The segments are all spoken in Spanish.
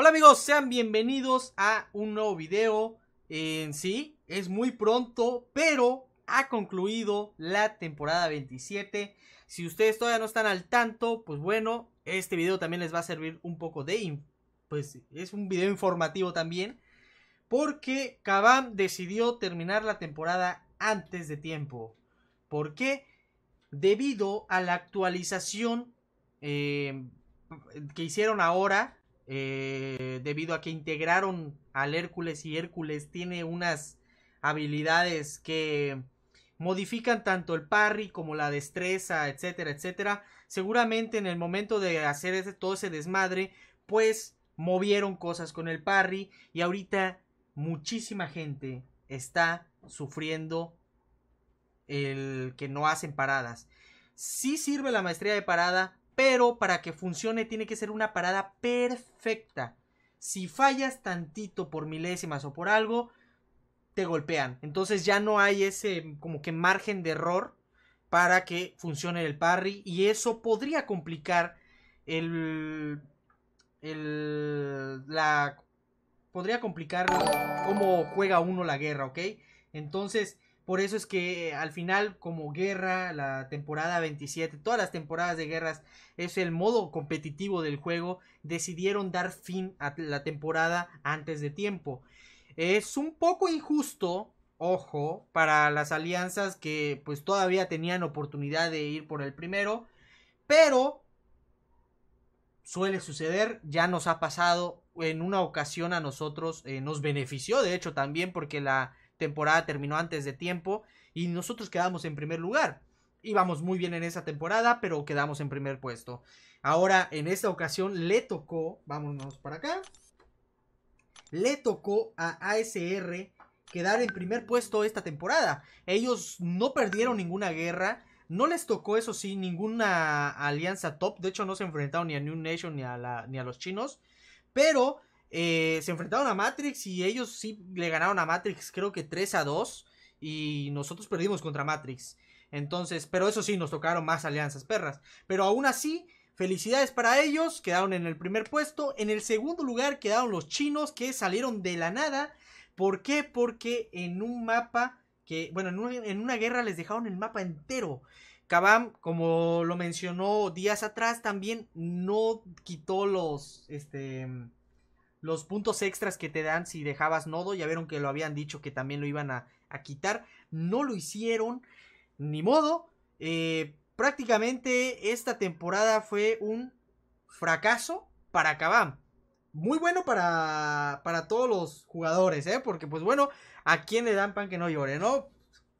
Hola amigos, sean bienvenidos a un nuevo video. En sí, es muy pronto, pero ha concluido la temporada 27. Si ustedes todavía no están al tanto, pues bueno, este video también les va a servir un poco de... Pues es un video informativo también. Porque Kabam decidió terminar la temporada antes de tiempo. ¿Por qué? Debido a la actualización eh, que hicieron ahora eh, debido a que integraron al Hércules y Hércules tiene unas habilidades que modifican tanto el parry como la destreza, etcétera, etcétera. Seguramente en el momento de hacer ese, todo ese desmadre, pues movieron cosas con el parry y ahorita muchísima gente está sufriendo el que no hacen paradas. Si sirve la maestría de parada, pero para que funcione tiene que ser una parada perfecta. Si fallas tantito por milésimas o por algo, te golpean. Entonces ya no hay ese como que margen de error para que funcione el parry. Y eso podría complicar el... el la... Podría complicar cómo juega uno la guerra, ¿ok? Entonces, por eso es que eh, al final, como guerra, la temporada 27, todas las temporadas de guerras, es el modo competitivo del juego, decidieron dar fin a la temporada antes de tiempo. Es un poco injusto, ojo, para las alianzas que pues todavía tenían oportunidad de ir por el primero, pero suele suceder, ya nos ha pasado en una ocasión a nosotros, eh, nos benefició de hecho también porque la temporada terminó antes de tiempo y nosotros quedamos en primer lugar. Íbamos muy bien en esa temporada, pero quedamos en primer puesto. Ahora, en esta ocasión, le tocó, vámonos para acá, le tocó a ASR quedar en primer puesto esta temporada. Ellos no perdieron ninguna guerra, no les tocó, eso sí, ninguna alianza top. De hecho, no se enfrentaron ni a New Nation ni a, ni a los chinos. Pero eh, se enfrentaron a Matrix y ellos sí le ganaron a Matrix, creo que 3 a 2. Y nosotros perdimos contra Matrix. Entonces, pero eso sí, nos tocaron más alianzas perras. Pero aún así, felicidades para ellos. Quedaron en el primer puesto. En el segundo lugar quedaron los chinos que salieron de la nada. ¿Por qué? Porque en un mapa que, bueno, en, en una guerra les dejaron el mapa entero. Kabam, como lo mencionó días atrás, también no quitó los, este, los puntos extras que te dan si dejabas nodo. Ya vieron que lo habían dicho que también lo iban a, quitar. No lo hicieron. Ni modo. Eh, prácticamente esta temporada fue un fracaso para Kabam. Muy bueno para, para todos los jugadores, ¿eh? Porque pues bueno, ¿a quién le dan pan que no llore, no?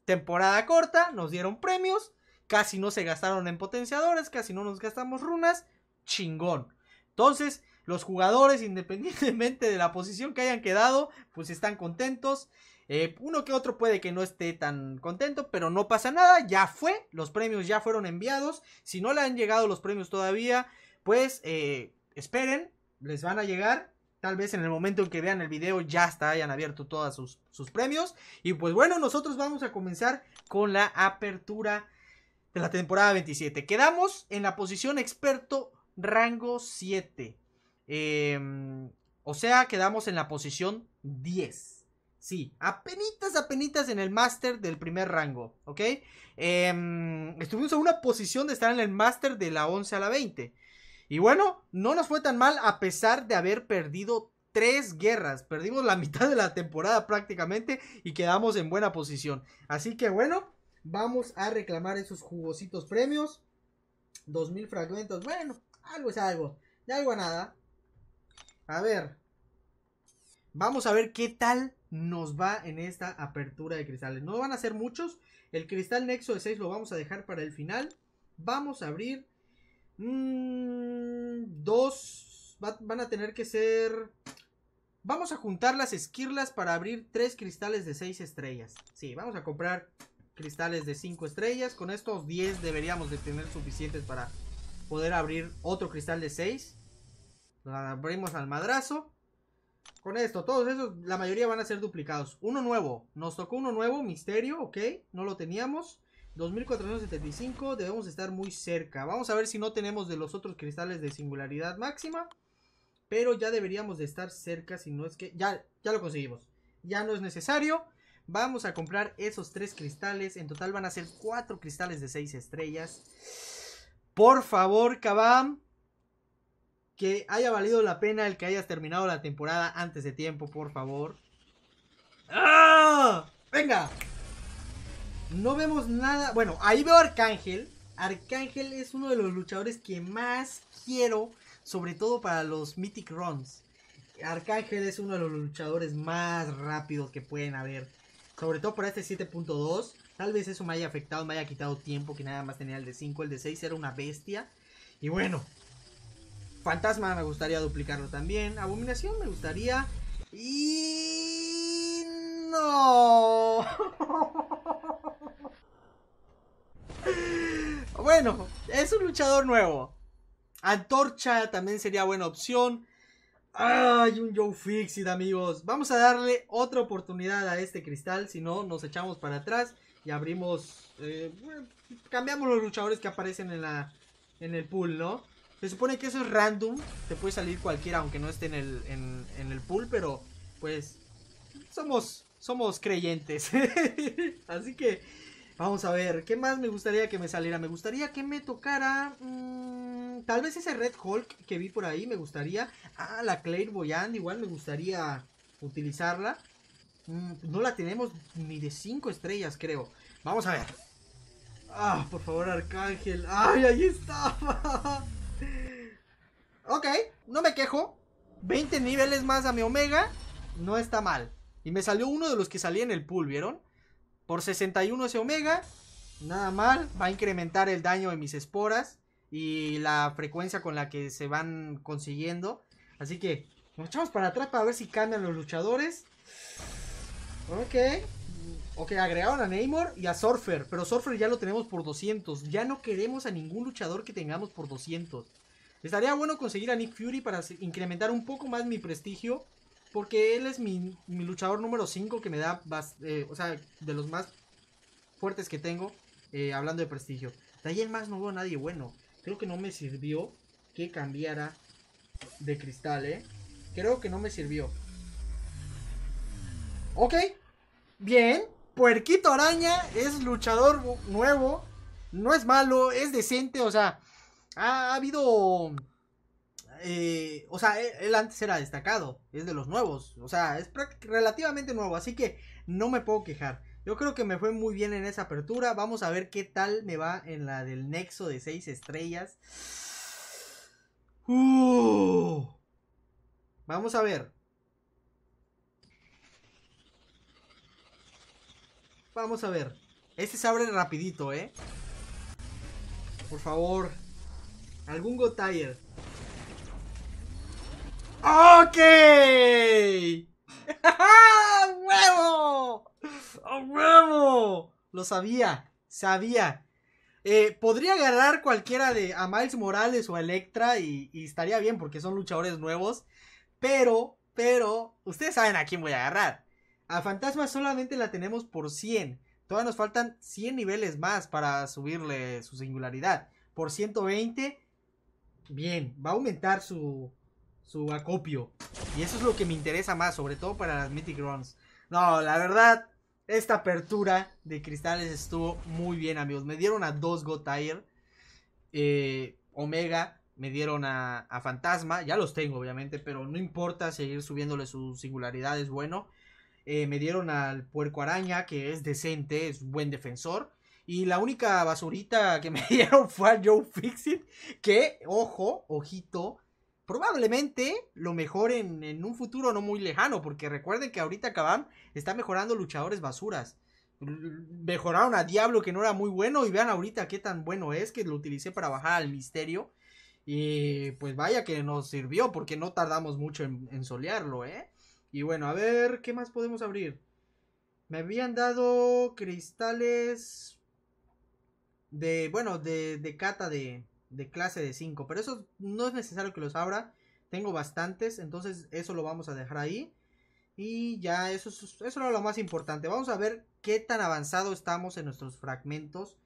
Temporada corta, nos dieron premios, casi no se gastaron en potenciadores, casi no nos gastamos runas, chingón. Entonces, los jugadores, independientemente de la posición que hayan quedado, pues están contentos. Eh, uno que otro puede que no esté tan contento, pero no pasa nada, ya fue, los premios ya fueron enviados. Si no le han llegado los premios todavía, pues eh, esperen, les van a llegar. Tal vez en el momento en que vean el video ya está hayan abierto todos sus, sus premios. Y pues bueno, nosotros vamos a comenzar con la apertura de la temporada 27. Quedamos en la posición experto rango 7. Em, o sea, quedamos en la posición 10. Sí, apenitas, apenitas en el máster del primer rango, ¿ok? Em, estuvimos en una posición de estar en el máster de la 11 a la 20. Y bueno, no nos fue tan mal a pesar de haber perdido tres guerras. Perdimos la mitad de la temporada prácticamente y quedamos en buena posición. Así que bueno, vamos a reclamar esos jugositos premios. 2000 fragmentos, bueno, algo es algo. De algo a nada, a ver. Vamos a ver qué tal nos va en esta apertura de cristales. No van a ser muchos. El cristal nexo de 6 lo vamos a dejar para el final. Vamos a abrir. Mmm, dos. van a tener que ser. Vamos a juntar las esquirlas para abrir tres cristales de 6 estrellas. Sí, vamos a comprar cristales de 5 estrellas. Con estos 10 deberíamos de tener suficientes para poder abrir otro cristal de 6. Nos abrimos al madrazo. Con esto, todos esos, la mayoría van a ser duplicados. Uno nuevo. Nos tocó uno nuevo, misterio, ok. No lo teníamos. 2475, debemos estar muy cerca. Vamos a ver si no tenemos de los otros cristales de singularidad máxima. Pero ya deberíamos de estar cerca, si no es que... Ya, ya lo conseguimos. Ya no es necesario. Vamos a comprar esos tres cristales. En total van a ser cuatro cristales de seis estrellas. Por favor, Kabam que haya valido la pena el que hayas terminado la temporada antes de tiempo, por favor. ¡Ah! ¡Venga! No vemos nada. Bueno, ahí veo Arcángel. Arcángel es uno de los luchadores que más quiero, sobre todo para los Mythic Runs. Arcángel es uno de los luchadores más rápidos que pueden haber. Sobre todo para este 7.2. Tal vez eso me haya afectado, me haya quitado tiempo, que nada más tenía el de 5. El de 6 era una bestia. Y bueno, Fantasma me gustaría duplicarlo también. Abominación me gustaría. Y. No. bueno, es un luchador nuevo. Antorcha también sería buena opción. ¡Ay, un Joe Fixit, amigos! Vamos a darle otra oportunidad a este cristal. Si no, nos echamos para atrás y abrimos. Eh, cambiamos los luchadores que aparecen en, la, en el pool, ¿no? Se supone que eso es random. Te puede salir cualquiera, aunque no esté en el, pool, pero pues somos, somos creyentes. Así que vamos a ver, ¿qué más me gustaría que me saliera? Me gustaría que me tocara... Mm, tal vez ese Red Hulk que vi por ahí, me gustaría... Ah, la Claire Boyan igual me gustaría utilizarla. Mm, no la tenemos ni de 5 estrellas, creo. Vamos a ver. Ah, por favor, Arcángel. ¡Ay, ahí estaba! Ok, no me quejo. 20 niveles más a mi Omega. No está mal. Y me salió uno de los que salía en el pool, ¿vieron? Por 61 ese Omega. Nada mal. Va a incrementar el daño de mis esporas. Y la frecuencia con la que se van consiguiendo. Así que nos echamos para atrás para ver si cambian los luchadores. Ok. Ok, agregaron a Neymar y a Surfer, pero Surfer ya lo tenemos por 200. Ya no queremos a ningún luchador que tengamos por 200. Estaría bueno conseguir a Nick Fury para incrementar un poco más mi prestigio, porque él es mi, luchador número 5 que me da, eh, o sea, de los más fuertes que tengo, eh, hablando de prestigio. De ahí en más no veo a nadie bueno. Creo que no me sirvió que cambiara de cristal, ¿eh? Creo que no me sirvió. Ok, bien, Puerquito Araña es luchador nuevo, no es malo, es decente, o sea, ha, habido... Eh, o sea, e, él, antes era destacado, es de los nuevos, o sea, es relativamente nuevo, así que no me puedo quejar. Yo creo que me fue muy bien en esa apertura, vamos a ver qué tal me va en la del Nexo de 6 estrellas. vamos a ver. Vamos a ver. Este se abre rapidito, ¿eh? Por favor. Algún Gotire. ¡Ok! ¡Huevo! ¡A huevo! Lo sabía. Sabía. Eh, podría agarrar cualquiera de a Miles Morales o a Electra y, y, estaría bien porque son luchadores nuevos. Pero, pero, ustedes saben a quién voy a agarrar. A Fantasma solamente la tenemos por 100. Todavía nos faltan 100 niveles más para subirle su singularidad. Por 120, bien, va a aumentar su, su acopio. Y eso es lo que me interesa más, sobre todo para las Mythic Runs. No, la verdad, esta apertura de cristales estuvo muy bien, amigos. Me dieron a dos Gotire. Eh, Omega, me dieron a, a Fantasma. Ya los tengo, obviamente, pero no importa seguir subiéndole su singularidad, es bueno. Eh, me dieron al puerco araña, que es decente, es buen defensor. Y la única basurita que me dieron fue a Joe Fixit, que, ojo, ojito, probablemente lo mejoren en un futuro no muy lejano, porque recuerden que ahorita Kabam está mejorando luchadores basuras. Mejoraron a Diablo que no era muy bueno y vean ahorita qué tan bueno es que lo utilicé para bajar al misterio. Y pues vaya que nos sirvió porque no tardamos mucho en, en solearlo, ¿eh? Y bueno, a ver, ¿qué más podemos abrir? Me habían dado cristales de, bueno, de, cata de, de clase de 5. Pero eso no es necesario que los abra. Tengo bastantes, entonces eso lo vamos a dejar ahí. Y ya eso, eso lo más importante. Vamos a ver qué tan avanzado estamos en nuestros fragmentos.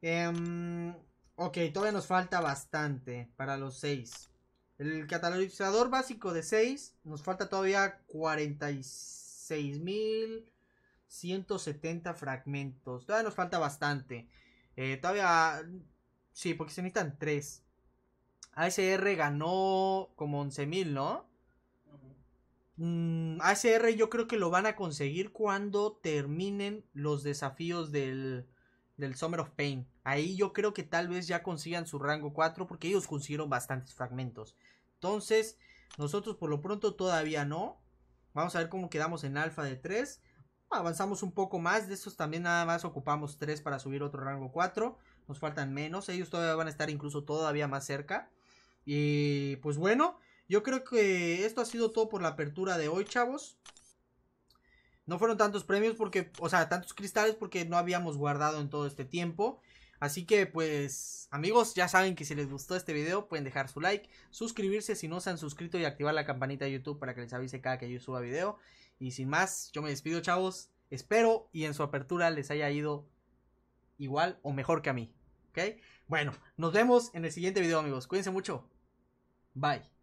Em, ok, todavía nos falta bastante para los 6. El catalizador básico de 6, nos falta todavía 46.170 fragmentos. Todavía nos falta bastante. Eh, todavía... Sí, porque se necesitan 3. ASR ganó como 11.000, ¿no? Mm, ASR yo creo que lo van a conseguir cuando terminen los desafíos del, del Summer of Pain. Ahí yo creo que tal vez ya consigan su rango 4 porque ellos consiguieron bastantes fragmentos. Entonces, nosotros por lo pronto todavía no. Vamos a ver cómo quedamos en alfa de 3. Avanzamos un poco más, de estos también nada más ocupamos 3 para subir otro rango 4. Nos faltan menos, ellos todavía van a estar incluso todavía más cerca. Y pues bueno, yo creo que esto ha sido todo por la apertura de hoy, chavos. No fueron tantos premios porque, o sea, tantos cristales porque no habíamos guardado en todo este tiempo. Así que pues amigos, ya saben que si les gustó este video pueden dejar su like, suscribirse si no se han suscrito y activar la campanita de YouTube para que les avise cada que yo suba video. Y sin más, yo me despido chavos, espero y en su apertura les haya ido igual o mejor que a mí. ¿Ok? Bueno, nos vemos en el siguiente video amigos, cuídense mucho. Bye.